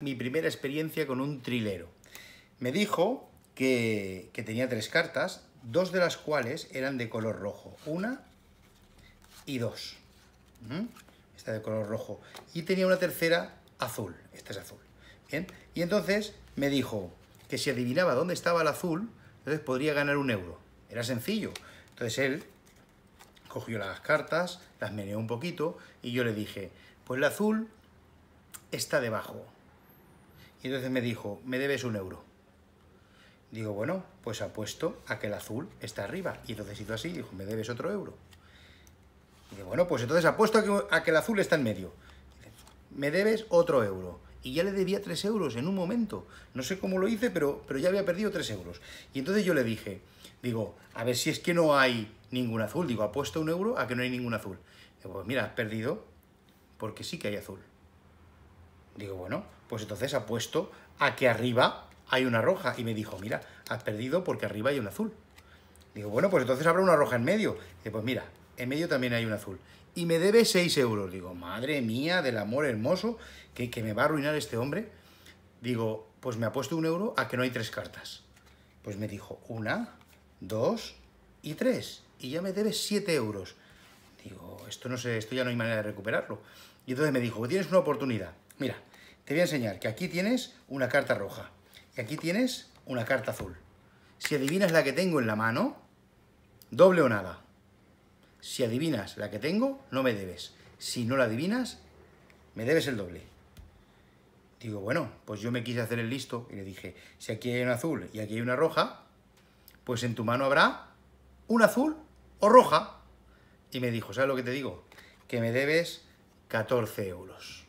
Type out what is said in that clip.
mi primera experiencia con un trilero. Me dijo que, tenía tres cartas, dos de las cuales eran de color rojo. Una y dos. Esta de color rojo. Y tenía una tercera azul. Esta es azul. Y entonces me dijo que si adivinaba dónde estaba el azul, entonces podría ganar un euro. Era sencillo. Entonces él cogió las cartas, las meneó un poquito y yo le dije, pues el azul está debajo y entonces me dijo, me debes un euro. Digo, bueno, pues apuesto a que el azul está arriba. Y entonces hizo así, dijo, me debes otro euro. Y digo, bueno, pues entonces apuesto a que, a que el azul está en medio. me debes otro euro. Y ya le debía tres euros en un momento. No sé cómo lo hice, pero, pero ya había perdido tres euros. Y entonces yo le dije, digo, a ver si es que no hay ningún azul. Digo, apuesto un euro a que no hay ningún azul. Digo, pues mira, has perdido porque sí que hay azul. Digo, bueno, pues entonces apuesto a que arriba hay una roja. Y me dijo, mira, has perdido porque arriba hay un azul. Digo, bueno, pues entonces habrá una roja en medio. Dice, pues mira, en medio también hay un azul. Y me debe 6 euros. Digo, madre mía, del amor hermoso, que, me va a arruinar este hombre. Digo, pues me apuesto un euro a que no hay tres cartas. Pues me dijo, una, dos y tres. Y ya me debe 7 euros. Digo, esto no sé, esto ya no hay manera de recuperarlo. Y entonces me dijo, tienes una oportunidad. Mira, te voy a enseñar que aquí tienes una carta roja y aquí tienes una carta azul. Si adivinas la que tengo en la mano, doble o nada. Si adivinas la que tengo, no me debes. Si no la adivinas, me debes el doble. Digo, bueno, pues yo me quise hacer el listo y le dije, si aquí hay una azul y aquí hay una roja, pues en tu mano habrá un azul o roja y me dijo, ¿sabes lo que te digo? Que me debes 14 euros.